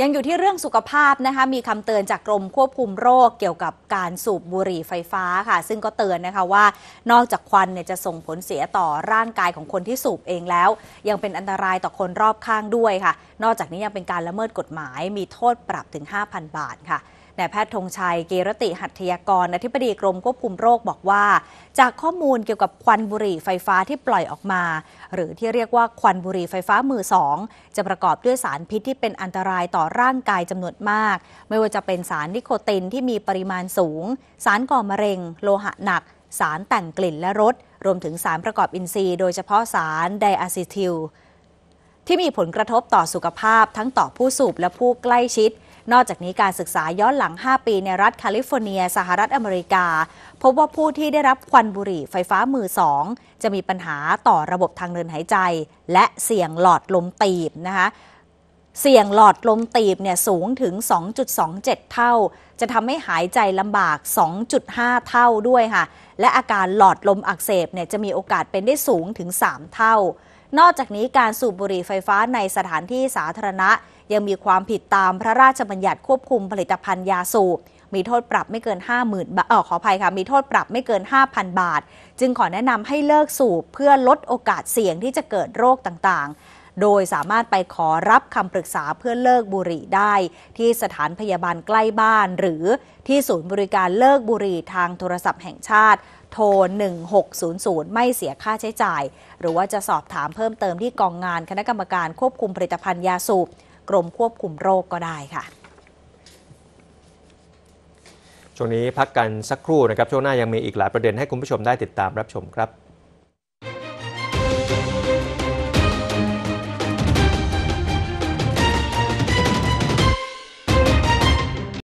ยังอยู่ที่เรื่องสุขภาพนะคะมีคำเตือนจากกรมควบคุมโรคเกี่ยวกับการสูบบุหรี่ไฟฟ้าค่ะ ซึ่งก็เตือนนะคะว่านอกจากควันเนี่ยจะส่งผลเสียต่อร่างกายของคนที่สูบเองแล้ว ยังเป็นอันตรายต่อคนรอบข้างด้วยค่ะ นอกจากนี้ยังเป็นการละเมิดกฎหมาย มีโทษปรับถึง 5,000 บาทค่ะนายแพทย์ธงชัย เกรติหัตถยากรอธิบดีกรมควบคุมโรคบอกว่า จากข้อมูลเกี่ยวกับควันบุหรี่ไฟฟ้าที่ปล่อยออกมา หรือที่เรียกว่าควันบุหรี่ไฟฟ้า มือสองจะประกอบด้วยสารพิษที่เป็นอันตรายต่อร่างกายจำนวนมาก ไม่ว่าจะเป็นสารนิโคตินที่มีปริมาณสูง สารก่อมะเร็ง โลหะหนัก สารแต่งกลิ่นและรสรวมถึงสารประกอบอินทรีย์โดยเฉพาะสารไดอะซิทิลที่มีผลกระทบต่อสุขภาพทั้งต่อผู้สูบและผู้ใกล้ชิดนอกจากนี้การศึกษาย้อนหลัง 5 ปีในรัฐแคลิฟอร์เนีย สหรัฐอเมริกา พบว่าผู้ที่ได้รับควันบุหรี่ไฟฟ้ามือสองจะมีปัญหาต่อระบบทางเดินหายใจ และเสี่ยงหลอดลมตีบนะคะเสี่ยงหลอดลมตีบเนี่ยสูงถึง 2.27 เท่า จะทำให้หายใจลำบาก 2.5 เท่าด้วยค่ะและอาการหลอดลมอักเสบเนี่ยจะมีโอกาสเป็นได้สูงถึง 3 เท่านอกจากนี้การสูบบุหรี่ไฟฟ้าในสถานที่สาธารณะ ยังมีความผิดตามพระราชบัญญัติควบคุมผลิตภัณฑ์ยาสูบมีโทษปรับไม่เกิน50,000บาทขออภัยค่ะมีโทษปรับไม่เกิน 5,000 บาท จึงขอแนะนำให้เลิกสูบเพื่อลดโอกาสเสี่ยงที่จะเกิดโรคต่าง ๆโดยสามารถไปขอรับคำปรึกษาเพื่อเลิกบุหรี่ได้ ที่สถานพยาบาลใกล้บ้าน หรือที่ศูนย์บริการเลิกบุหรี่ทางโทรศัพท์แห่งชาติ โทร 1600 ไม่เสียค่าใช้จ่าย หรือว่าจะสอบถามเพิ่มเติมที่กองงานคณะกรรมการควบคุมผลิตภัณฑ์ยาสูบกรมควบคุมโรคก็ได้ค่ะ ช่วงนี้พักกันสักครู่นะครับ ช่วงหน้ายังมีอีกหลายประเด็นให้คุณผู้ชมได้ติดตามรับชมครับ